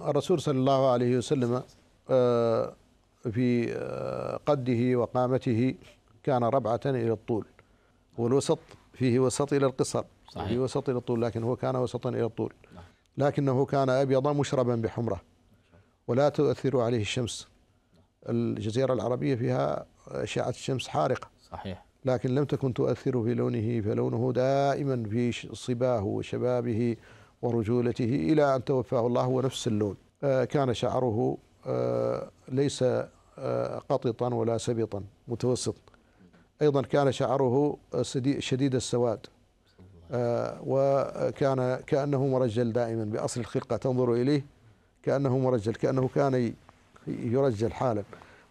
الرسول صلى الله عليه وسلم آه، في آه، قده وقامته كان ربعة إلى الطول والوسط فيه وسط إلى القصر صحيح. فيه وسط إلى الطول لكن هو كان وسطا إلى الطول نعم. لكنه كان أبيض مشربا بحمرة ولا تؤثر عليه الشمس الجزيرة العربية فيها أشعة الشمس حارقة صحيح لكن لم تكن تؤثر في لونه فلونه دائما في صباه وشبابه ورجولته إلى أن توفاه الله هو نفس اللون آه، كان شعره آه، ليس آه، قططا ولا سبطا متوسط أيضا كان شعره شديد السواد وكان كأنه مرجل دائما بأصل الخلقة تنظر إليه كأنه مرجل كأنه كان يرجل حالا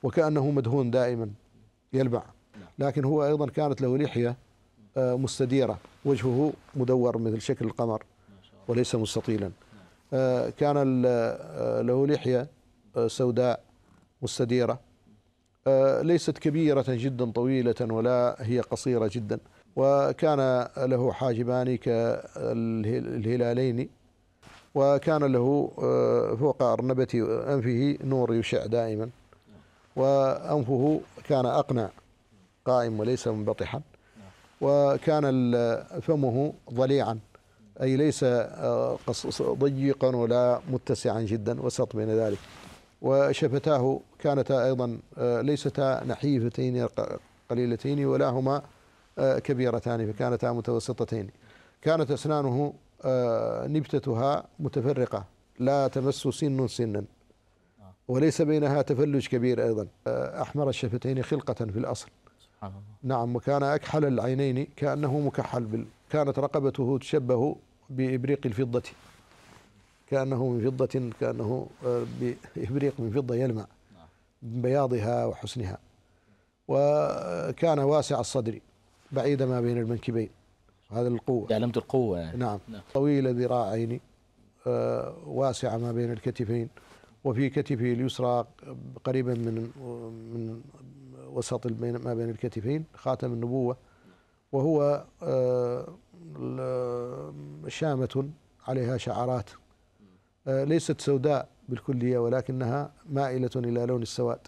وكأنه مدهون دائما يلمع لكن هو أيضا كانت له لحية مستديرة وجهه مدور مثل شكل القمر وليس مستطيلا آه، كان آه، له لحية آه، سوداء مستديرة ليست كبيرة جدا طويلة ولا هي قصيرة جدا وكان له حاجبان كالهلالين وكان له فوق أرنبة أنفه نور يشع دائما وأنفه كان أقنع قائم وليس منبطحا وكان فمه ضليعا أي ليس آه، ضيقا ولا متسعا جدا وسط بين ذلك وشفتاه كانتا أيضا آه، ليستا نحيفتين قليلتين ولا هما آه، كبيرتان فكانتا متوسطتين كانت أسنانه نبتتها متفرقة لا تمس سن سنا وليس بينها تفلج كبير أيضا أحمر الشفتين خلقة في الأصل نعم وكان أكحل العينين كأنه مكحل بال... كانت رقبته تشبه بإبريق الفضة كأنه من فضة كأنه آه، بإبريق من فضة يلمع من بياضها وحسنها وكان واسع الصدر بعيد ما بين المنكبين هذا القوة علامة القوة يعني. نعم. نعم طويل الذراعين آه، واسع ما بين الكتفين وفي كتفه اليسرى قريبا من من وسط ما بين الكتفين خاتم النبوة وهو آه، شامة عليها شعرات آه، ليست سوداء بالكلية ولكنها مائلة إلى لون السواد